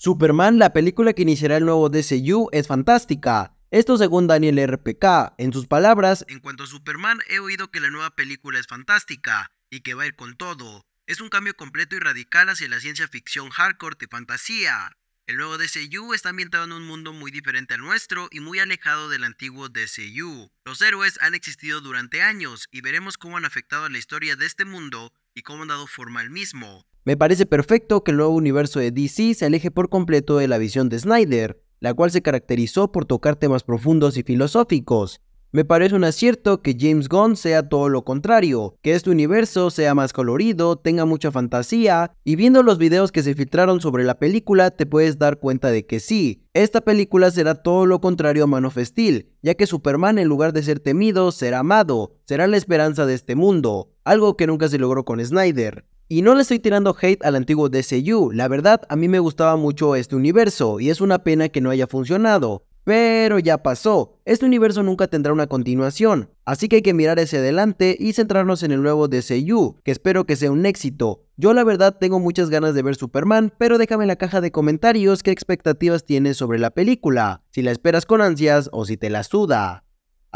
Superman, la película que iniciará el nuevo DCU, es fantástica. Esto según Daniel RPK. En sus palabras, en cuanto a Superman, he oído que la nueva película es fantástica y que va a ir con todo. Es un cambio completo y radical hacia la ciencia ficción hardcore y fantasía. El nuevo DCU está ambientado en un mundo muy diferente al nuestro y muy alejado del antiguo DCU. Los héroes han existido durante años y veremos cómo han afectado a la historia de este mundo y cómo han dado forma al mismo. Me parece perfecto que el nuevo universo de DC se aleje por completo de la visión de Snyder, la cual se caracterizó por tocar temas profundos y filosóficos. Me parece un acierto que James Gunn sea todo lo contrario, que este universo sea más colorido, tenga mucha fantasía, y viendo los videos que se filtraron sobre la película te puedes dar cuenta de que sí, esta película será todo lo contrario a Man of Steel, ya que Superman en lugar de ser temido será amado, será la esperanza de este mundo algo que nunca se logró con Snyder. Y no le estoy tirando hate al antiguo DCU, la verdad a mí me gustaba mucho este universo y es una pena que no haya funcionado. Pero ya pasó, este universo nunca tendrá una continuación, así que hay que mirar hacia adelante y centrarnos en el nuevo DCU, que espero que sea un éxito. Yo la verdad tengo muchas ganas de ver Superman, pero déjame en la caja de comentarios qué expectativas tienes sobre la película, si la esperas con ansias o si te la suda.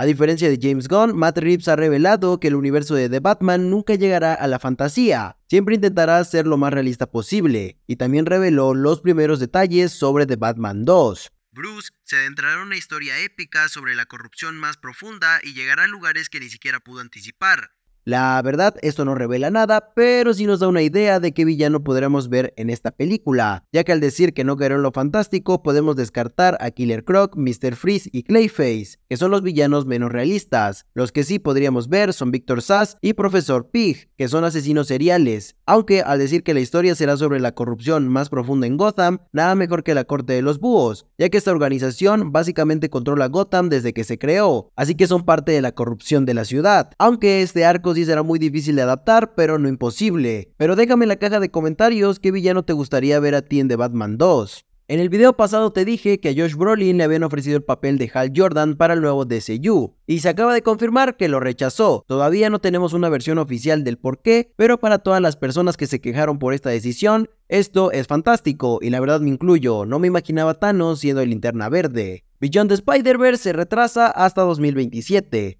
A diferencia de James Gunn, Matt Reeves ha revelado que el universo de The Batman nunca llegará a la fantasía, siempre intentará ser lo más realista posible, y también reveló los primeros detalles sobre The Batman 2. Bruce se adentrará en una historia épica sobre la corrupción más profunda y llegará a lugares que ni siquiera pudo anticipar, la verdad, esto no revela nada, pero sí nos da una idea de qué villano podremos ver en esta película, ya que al decir que no caerá en lo fantástico, podemos descartar a Killer Croc, Mr. Freeze y Clayface, que son los villanos menos realistas. Los que sí podríamos ver son Victor Sass y Profesor Pig, que son asesinos seriales, aunque al decir que la historia será sobre la corrupción más profunda en Gotham, nada mejor que la corte de los búhos, ya que esta organización básicamente controla Gotham desde que se creó, así que son parte de la corrupción de la ciudad, aunque este arco y será muy difícil de adaptar, pero no imposible. Pero déjame en la caja de comentarios qué villano te gustaría ver a ti en The Batman 2. En el video pasado te dije que a Josh Brolin le habían ofrecido el papel de Hal Jordan para el nuevo DCU, y se acaba de confirmar que lo rechazó. Todavía no tenemos una versión oficial del por qué, pero para todas las personas que se quejaron por esta decisión, esto es fantástico, y la verdad me incluyo, no me imaginaba Thanos siendo el linterna verde. Beyond de Spider-Verse se retrasa hasta 2027.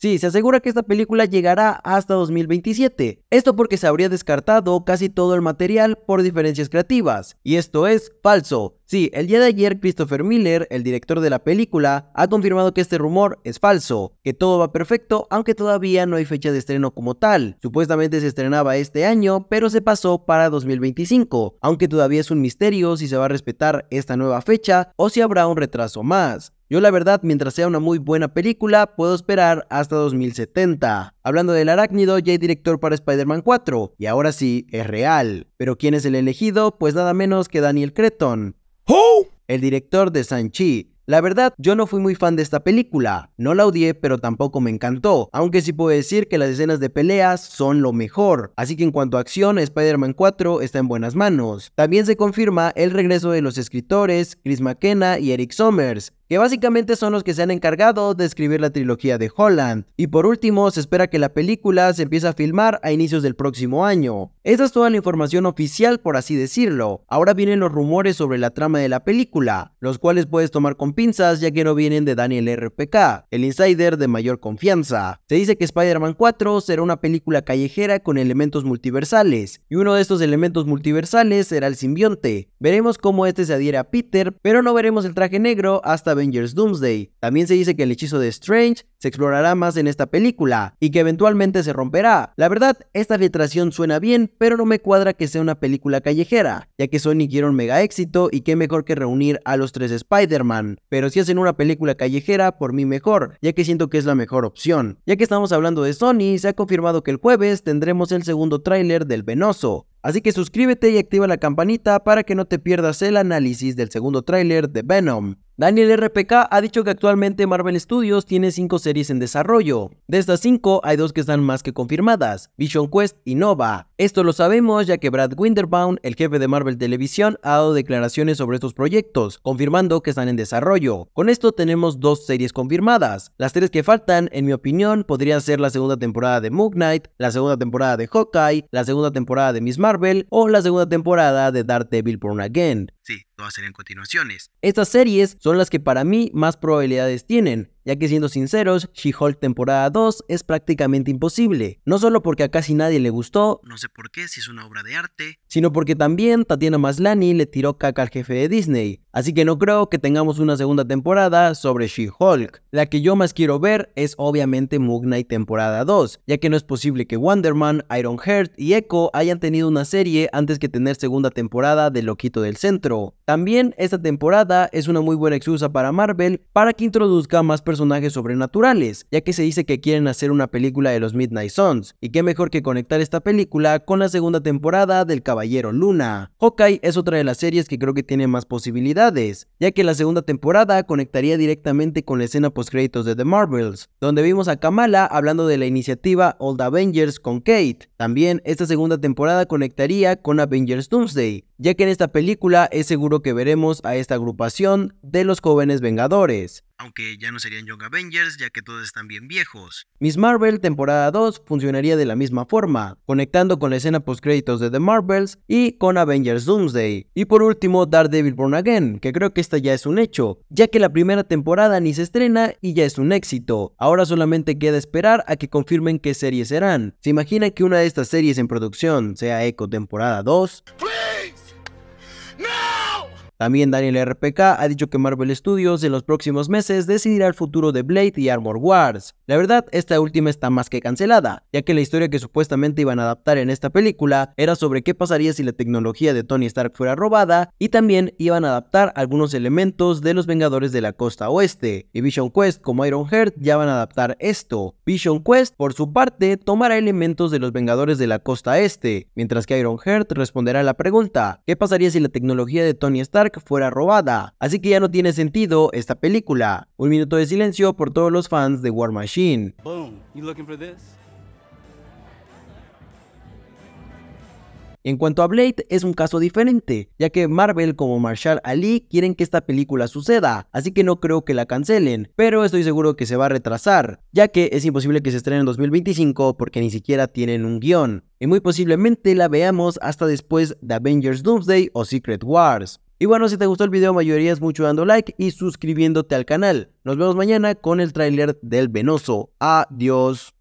Sí, se asegura que esta película llegará hasta 2027. Esto porque se habría descartado casi todo el material por diferencias creativas. Y esto es falso. Sí, el día de ayer Christopher Miller, el director de la película, ha confirmado que este rumor es falso, que todo va perfecto, aunque todavía no hay fecha de estreno como tal. Supuestamente se estrenaba este año, pero se pasó para 2025, aunque todavía es un misterio si se va a respetar esta nueva fecha o si habrá un retraso más. Yo la verdad, mientras sea una muy buena película, puedo esperar hasta 2070. Hablando del arácnido, ya hay director para Spider-Man 4, y ahora sí, es real. Pero ¿quién es el elegido? Pues nada menos que Daniel Creton. ¿Oh? El director de Sanchi, la verdad, yo no fui muy fan de esta película, no la odié, pero tampoco me encantó, aunque sí puedo decir que las escenas de peleas son lo mejor, así que en cuanto a acción, Spider-Man 4 está en buenas manos. También se confirma el regreso de los escritores Chris McKenna y Eric Sommers, que básicamente son los que se han encargado de escribir la trilogía de Holland. Y por último, se espera que la película se empiece a filmar a inicios del próximo año. ...esa es toda la información oficial, por así decirlo. Ahora vienen los rumores sobre la trama de la película, los cuales puedes tomar con pinzas ya que no vienen de Daniel RPK, el insider de mayor confianza. Se dice que Spider-Man 4 será una película callejera con elementos multiversales, y uno de estos elementos multiversales será el simbionte. Veremos cómo este se adhiere a Peter, pero no veremos el traje negro hasta Avengers Doomsday. También se dice que el hechizo de Strange se explorará más en esta película y que eventualmente se romperá. La verdad, esta filtración suena bien, pero no me cuadra que sea una película callejera, ya que Sony quiere un mega éxito y qué mejor que reunir a los tres Spider-Man. Pero si hacen una película callejera, por mí mejor, ya que siento que es la mejor opción. Ya que estamos hablando de Sony, se ha confirmado que el jueves tendremos el segundo tráiler del Venoso, Así que suscríbete y activa la campanita para que no te pierdas el análisis del segundo tráiler de Venom. Daniel RPK ha dicho que actualmente Marvel Studios tiene 5 series en desarrollo. De estas 5 hay dos que están más que confirmadas, Vision Quest y Nova. Esto lo sabemos ya que Brad Winterbaum, el jefe de Marvel Televisión, ha dado declaraciones sobre estos proyectos, confirmando que están en desarrollo. Con esto tenemos dos series confirmadas. Las tres que faltan, en mi opinión, podrían ser la segunda temporada de Mug Knight, la segunda temporada de Hawkeye, la segunda temporada de Miss Marvel o la segunda temporada de Daredevil Born Again. Sí, todas serían continuaciones. Estas series son las que para mí más probabilidades tienen, ya que siendo sinceros, She-Hulk temporada 2 es prácticamente imposible, no solo porque a casi nadie le gustó, no sé por qué si es una obra de arte, sino porque también Tatiana Maslany le tiró caca al jefe de Disney, así que no creo que tengamos una segunda temporada sobre She-Hulk. La que yo más quiero ver es obviamente Moon Knight temporada 2, ya que no es posible que Wonder Man, Iron Heart y Echo hayan tenido una serie antes que tener segunda temporada de Loquito del Centro. También esta temporada es una muy buena excusa para Marvel para que introduzca más personajes personajes sobrenaturales, ya que se dice que quieren hacer una película de los Midnight Sons, y qué mejor que conectar esta película con la segunda temporada del Caballero Luna. Hawkeye es otra de las series que creo que tiene más posibilidades, ya que la segunda temporada conectaría directamente con la escena post créditos de The Marvels, donde vimos a Kamala hablando de la iniciativa Old Avengers con Kate. También esta segunda temporada conectaría con Avengers Doomsday, ya que en esta película es seguro que veremos a esta agrupación de los jóvenes Vengadores aunque ya no serían Young Avengers ya que todos están bien viejos. Miss Marvel temporada 2 funcionaría de la misma forma, conectando con la escena post créditos de The Marvels y con Avengers Doomsday. Y por último Daredevil Born Again, que creo que esta ya es un hecho, ya que la primera temporada ni se estrena y ya es un éxito. Ahora solamente queda esperar a que confirmen qué series serán. ¿Se imagina que una de estas series en producción sea Echo temporada 2? También Daniel RPK ha dicho que Marvel Studios en los próximos meses decidirá el futuro de Blade y Armor Wars. La verdad, esta última está más que cancelada, ya que la historia que supuestamente iban a adaptar en esta película era sobre qué pasaría si la tecnología de Tony Stark fuera robada y también iban a adaptar algunos elementos de los Vengadores de la Costa Oeste. Y Vision Quest como Iron Heart ya van a adaptar esto. Vision Quest, por su parte, tomará elementos de los Vengadores de la Costa Este, mientras que Iron Heart responderá a la pregunta, ¿qué pasaría si la tecnología de Tony Stark fuera robada, así que ya no tiene sentido esta película. Un minuto de silencio por todos los fans de War Machine. En cuanto a Blade, es un caso diferente, ya que Marvel como Marshall Ali quieren que esta película suceda, así que no creo que la cancelen, pero estoy seguro que se va a retrasar, ya que es imposible que se estrene en 2025 porque ni siquiera tienen un guión, y muy posiblemente la veamos hasta después de Avengers Doomsday o Secret Wars. Y bueno, si te gustó el video, mayoría es mucho dando like y suscribiéndote al canal. Nos vemos mañana con el tráiler del Venoso. Adiós.